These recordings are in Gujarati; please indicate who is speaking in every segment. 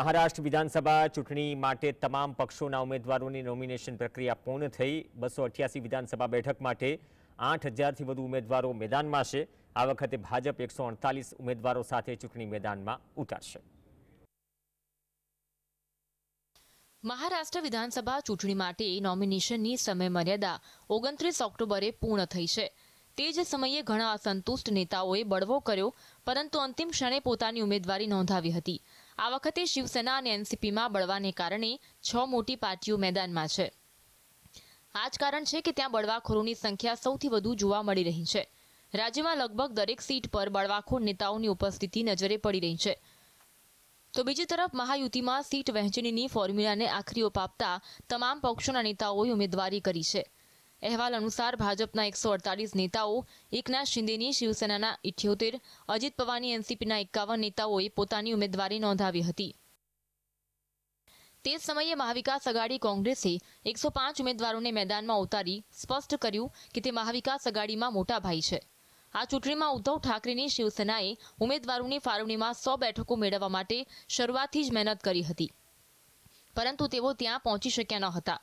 Speaker 1: મહારાષ્ટ્ર વિધાનસભા ચૂંટણી માટે તમામ પક્ષોના ઉમેદવારોની નોમિનેશન પ્રક્રિયા પૂર્ણ થઈ બસો અઠ્યાસી વિધાનસભા બેઠક માટે આઠ હજારથી વધુ ઉમેદવારો મેદાનમાં છે આ વખતે ભાજપ એકસો ઉમેદવારો સાથે ચૂંટણી મેદાનમાં ઉતારશે મહારાષ્ટ્ર વિધાનસભા ચૂંટણી માટે નોમિનેશનની સમયમર્યાદા ઓગણત્રીસ ઓક્ટોબરે પૂર્ણ થઈ છે તે જ સમયે ઘણા અસંતુષ્ટ નેતાઓએ બળવો કર્યો પરંતુ અંતિમ ક્ષણે પોતાની ઉમેદવારી નોંધાવી હતી આ વખતે શિવસેના અને એનસીપીમાં બળવાને કારણે છ મોટી પાર્ટીઓ મેદાનમાં છે આ જ કારણ છે કે ત્યાં બળવાખોરોની સંખ્યા સૌથી વધુ જોવા મળી રહી છે રાજ્યમાં લગભગ દરેક સીટ પર બળવાખોર નેતાઓની ઉપસ્થિતિ નજરે પડી રહી છે તો બીજી તરફ મહાયુતિમાં સીટ વહેંચણીની ફોર્મ્યુલાને આખરીઓ ઓપ આપતા તમામ પક્ષોના નેતાઓએ ઉમેદવારી કરી છે અહેવાલ અનુસાર ભાજપના એકસો અડતાલીસ નેતાઓ એકનાથ શિંદેની શિવસેનાના ઇઠ્યોતેર અજીત પવારની એનસીપીના એકાવન નેતાઓએ પોતાની ઉમેદવારી નોંધાવી હતી તે સમયે મહાવિકાસ અઘાડી કોંગ્રેસે એકસો પાંચ ઉમેદવારોને મેદાનમાં ઉતારી સ્પષ્ટ કર્યું કે તે મહાવિકાસ અઘાડીમાં મોટા ભાઈ છે આ ચૂંટણીમાં ઉદ્ધવ ઠાકરેની શિવસેનાએ ઉમેદવારોની ફાળવણીમાં સો બેઠકો મેળવવા માટે શરૂઆતથી જ મહેનત કરી હતી પરંતુ તેઓ ત્યાં પહોંચી શક્યા ન હતા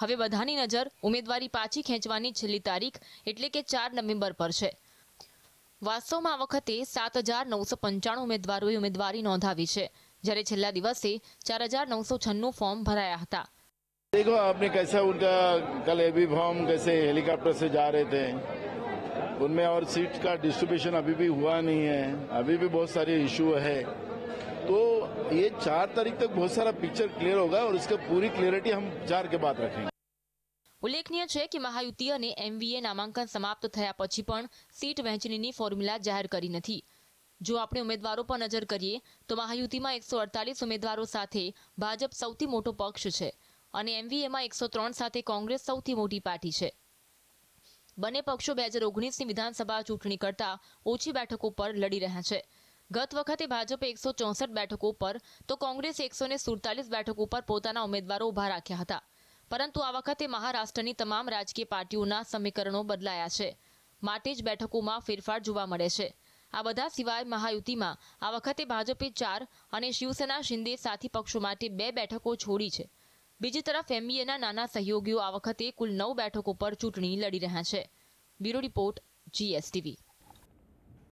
Speaker 1: હવે બધાની નજર ઉમેદવારી પાછી ખેંચવાની છેલ્લી તારીખ એટલે કે ચાર નવેમ્બર પર છે વાસ્તવમાં આ વખતે સાત હજાર નવસો પંચાણું ઉમેદવારોએ ઉમેદવારી નોંધાવી છે જ્યારે છેલ્લા દિવસે ચાર હજાર નવસો છન્નું ફોર્મ ભરાયા હતા
Speaker 2: देखो आपने कैसा उनका कल एबी फॉर्म कैसे हेलीकॉप्टर से जा रहे थे उनमें और सीट का डिस्ट्रीब्यूशन अभी भी हुआ नहीं है अभी भी बहुत सारे इशू है तो ये चार तारीख तक बहुत सारा पिक्चर क्लियर होगा और इसका पूरी क्लियरिटी हम ચાર કે બાદ रखेंगे
Speaker 1: ઉલ્લેખનીય છે કે મહાયુતિ અને એમવીએ નામાંકન સમાપ્ત થયા પછી પણ સીટ વહેંચણીની ફોર્મ્યુલા જાહેર કરી નથી જો આપણે ઉમેદવારો પર નજર કરીએ તો મહાયુતિમાં એકસો અડતાલીસ ઉમેદવારો સાથે ભાજપ સૌથી મોટો પક્ષ છે અને એમવીએમાં એકસો ત્રણ સાથે કોંગ્રેસ સૌથી મોટી પાર્ટી છે બંને પક્ષો બે હજાર ઓગણીસની વિધાનસભા ચૂંટણી કરતાં ઓછી બેઠકો પર લડી રહ્યા છે ગત વખતે ભાજપે એકસો ચોસઠ બેઠકો ઉપર તો કોંગ્રેસે એકસો ને સુડતાલીસ બેઠક ઉપર પોતાના ઉમેદવારો ઊભા રાખ્યા હતા પરંતુ આ વખતે મહારાષ્ટ્રની તમામ રાજકીય પાર્ટીઓના સમીકરણો બદલાયા છે માટે જ બેઠકોમાં ફેરફાર જોવા મળે છે આ બધા સિવાય મહાયુતિમાં આ વખતે ભાજપે ચાર અને શિવસેના શિંદે સાથી પક્ષો માટે બે બેઠકો છોડી છે બીજી તરફ એમબીએના નાના સહયોગીઓ આ વખતે કુલ નવ બેઠકો પર ચૂંટણી લડી રહ્યા છે બ્યુરો રિપોર્ટ જીએસટીવી